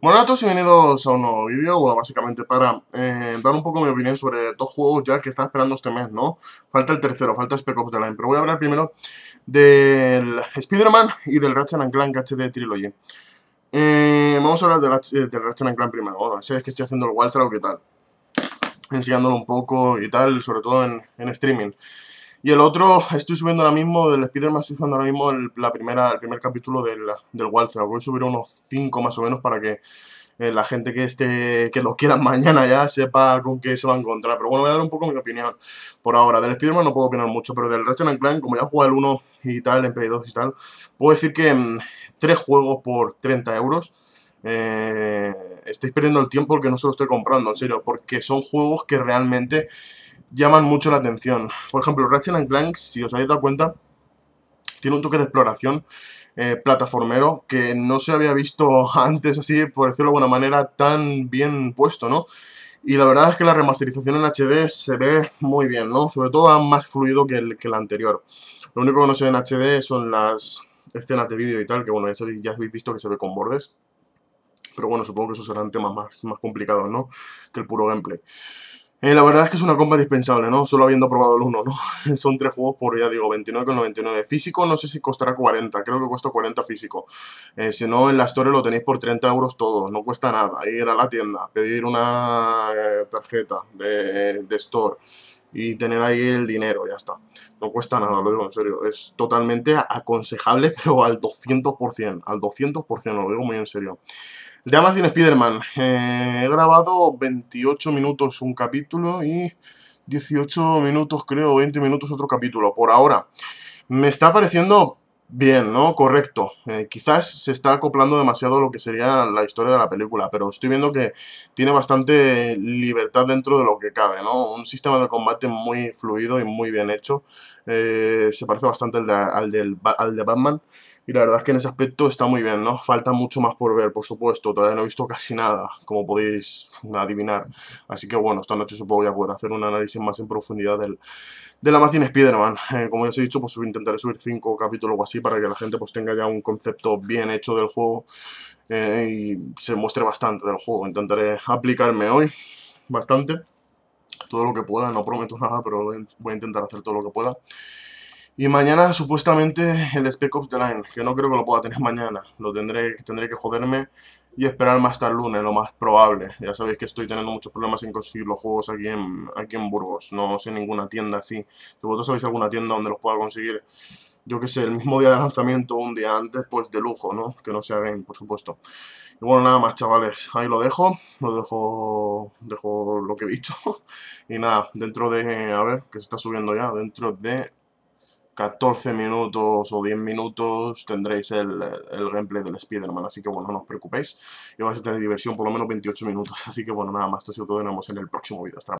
Bueno, a todos y bienvenidos a un nuevo vídeo, básicamente para eh, dar un poco mi opinión sobre dos juegos ya que está esperando este mes, ¿no? Falta el tercero, falta Spec Ops The Line, pero voy a hablar primero del Spider-Man y del Ratchet Clank HD Trilogy. Eh, vamos a hablar del, del Ratchet Clank primero, bueno, sé que estoy haciendo el o ¿qué tal? Enseñándolo un poco y tal, sobre todo en, en streaming. Y el otro, estoy subiendo ahora mismo, del Spider-Man estoy subiendo ahora mismo el, la primera, el primer capítulo del, del Voy a subir unos 5 más o menos para que eh, la gente que esté que lo quiera mañana ya sepa con qué se va a encontrar. Pero bueno, voy a dar un poco mi opinión por ahora. Del Spider-Man no puedo opinar mucho, pero del Ratchet Clan, como ya jugué el 1 y tal, en Play 2 y tal, puedo decir que 3 mm, juegos por 30 euros... Eh, estáis perdiendo el tiempo porque no se lo estoy comprando, en serio, porque son juegos que realmente llaman mucho la atención. Por ejemplo, Ratchet Clank, si os habéis dado cuenta, tiene un toque de exploración eh, plataformero que no se había visto antes así, por decirlo de alguna manera, tan bien puesto, ¿no? Y la verdad es que la remasterización en HD se ve muy bien, ¿no? Sobre todo más fluido que el, que el anterior. Lo único que no se ve en HD son las escenas de vídeo y tal, que bueno, ya, habéis visto que se ve con bordes. Pero bueno, supongo que esos serán temas más, más complicados, ¿no? Que el puro gameplay. Eh, la verdad es que es una compra dispensable, ¿no? Solo habiendo probado el 1, ¿no? Son tres juegos por, ya digo, 29,99. Físico no sé si costará 40, creo que cuesta 40 físico. Eh, si no, en la Store lo tenéis por 30 euros todo, no cuesta nada. Ir a la tienda, pedir una eh, tarjeta de, de Store y tener ahí el dinero, ya está. No cuesta nada, lo digo en serio. Es totalmente aconsejable, pero al 200%, al 200%, lo digo muy en serio de Amazing Spider-Man. Eh, he grabado 28 minutos un capítulo y 18 minutos creo, 20 minutos otro capítulo, por ahora. Me está pareciendo Bien, ¿no? Correcto. Eh, quizás se está acoplando demasiado lo que sería la historia de la película, pero estoy viendo que tiene bastante libertad dentro de lo que cabe, ¿no? Un sistema de combate muy fluido y muy bien hecho. Eh, se parece bastante al de, al, de Batman. Y la verdad es que en ese aspecto está muy bien, ¿no? Falta mucho más por ver, por supuesto. Todavía no he visto casi nada, como podéis adivinar. Así que bueno, esta noche supongo ya poder hacer un análisis más en profundidad de la máquina Spider-Man. Eh, como ya os he dicho, pues intentaré subir 5 capítulos o así para que la gente pues tenga ya un concepto bien hecho del juego eh, y se muestre bastante del juego. Intentaré aplicarme hoy bastante, todo lo que pueda, no prometo nada, pero voy a intentar hacer todo lo que pueda. Y mañana supuestamente el Spec Ops The Line, que no creo que lo pueda tener mañana, lo tendré, tendré que joderme y esperar más hasta el lunes, lo más probable. Ya sabéis que estoy teniendo muchos problemas en conseguir los juegos aquí en, aquí en Burgos, no sé ninguna tienda así. Si vosotros sabéis alguna tienda donde los pueda conseguir, yo que sé, el mismo día de lanzamiento o un día antes, pues de lujo, ¿no? Que no se hagan por supuesto. Y bueno, nada más, chavales, ahí lo dejo, lo dejo, dejo lo que he dicho. y nada, dentro de, a ver, que se está subiendo ya, dentro de 14 minutos o 10 minutos tendréis el, gameplay del Spider-Man, así que bueno, no os preocupéis, y vais a tener diversión por lo menos 28 minutos, así que bueno, nada más, esto ha sido todo, nos vemos en el próximo vídeo, hasta